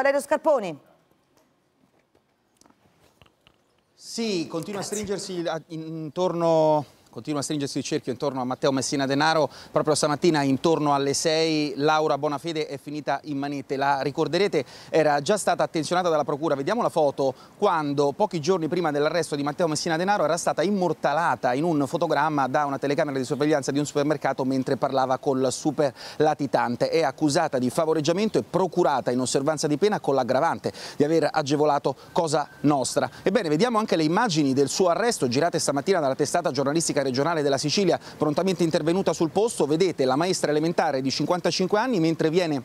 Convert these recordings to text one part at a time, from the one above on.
Valerio Scarponi. Sì, continua Grazie. a stringersi intorno Continua a stringersi il cerchio intorno a Matteo Messina Denaro. Proprio stamattina intorno alle 6 Laura Bonafede è finita in manette. La ricorderete era già stata attenzionata dalla procura. Vediamo la foto quando pochi giorni prima dell'arresto di Matteo Messina Denaro era stata immortalata in un fotogramma da una telecamera di sorveglianza di un supermercato mentre parlava col super latitante. È accusata di favoreggiamento e procurata in osservanza di pena con l'aggravante di aver agevolato Cosa Nostra. Ebbene, vediamo anche le immagini del suo arresto girate stamattina dalla testata giornalistica scientifica regionale della Sicilia prontamente intervenuta sul posto, vedete la maestra elementare di 55 anni mentre viene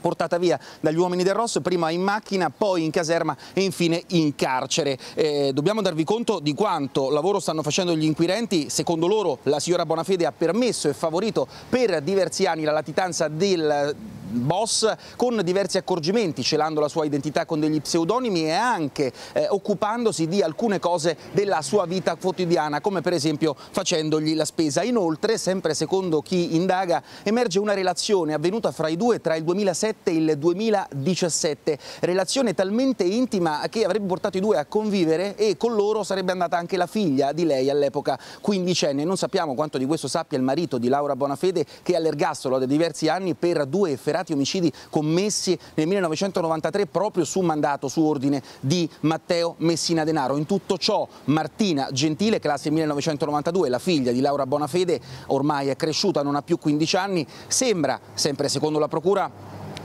portata via dagli uomini del Ross, prima in macchina, poi in caserma e infine in carcere. Eh, dobbiamo darvi conto di quanto lavoro stanno facendo gli inquirenti. Secondo loro la signora Bonafede ha permesso e favorito per diversi anni la latitanza del Boss con diversi accorgimenti, celando la sua identità con degli pseudonimi e anche eh, occupandosi di alcune cose della sua vita quotidiana, come per esempio facendogli la spesa. Inoltre, sempre secondo chi indaga, emerge una relazione avvenuta fra i due tra il 2007 e il 2017, relazione talmente intima che avrebbe portato i due a convivere e con loro sarebbe andata anche la figlia di lei all'epoca quindicenne. Non sappiamo quanto di questo sappia il marito di Laura Bonafede che è all'ergastolo da diversi anni per due efferati reati omicidi commessi nel 1993 proprio su mandato, su ordine di Matteo Messina Denaro. In tutto ciò Martina Gentile, classe 1992, la figlia di Laura Bonafede, ormai è cresciuta, non ha più 15 anni, sembra, sempre secondo la Procura,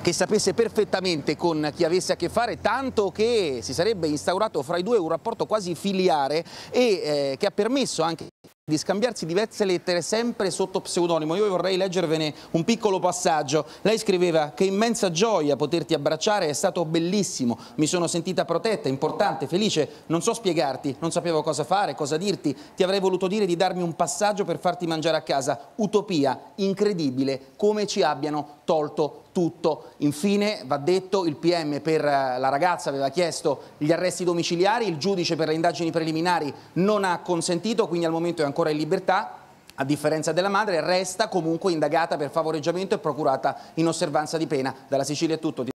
che sapesse perfettamente con chi avesse a che fare, tanto che si sarebbe instaurato fra i due un rapporto quasi filiare e eh, che ha permesso anche di scambiarsi diverse lettere sempre sotto pseudonimo. Io vorrei leggervene un piccolo passaggio. Lei scriveva che immensa gioia poterti abbracciare è stato bellissimo, mi sono sentita protetta, importante, felice, non so spiegarti, non sapevo cosa fare, cosa dirti, ti avrei voluto dire di darmi un passaggio per farti mangiare a casa. Utopia, incredibile, come ci abbiano tolto tutto. Infine va detto il PM per eh, la ragazza aveva chiesto gli arresti domiciliari, il giudice per le indagini preliminari non ha consentito, quindi al momento è ancora in libertà. A differenza della madre, resta comunque indagata per favoreggiamento e procurata in osservanza di pena. Dalla Sicilia è tutto.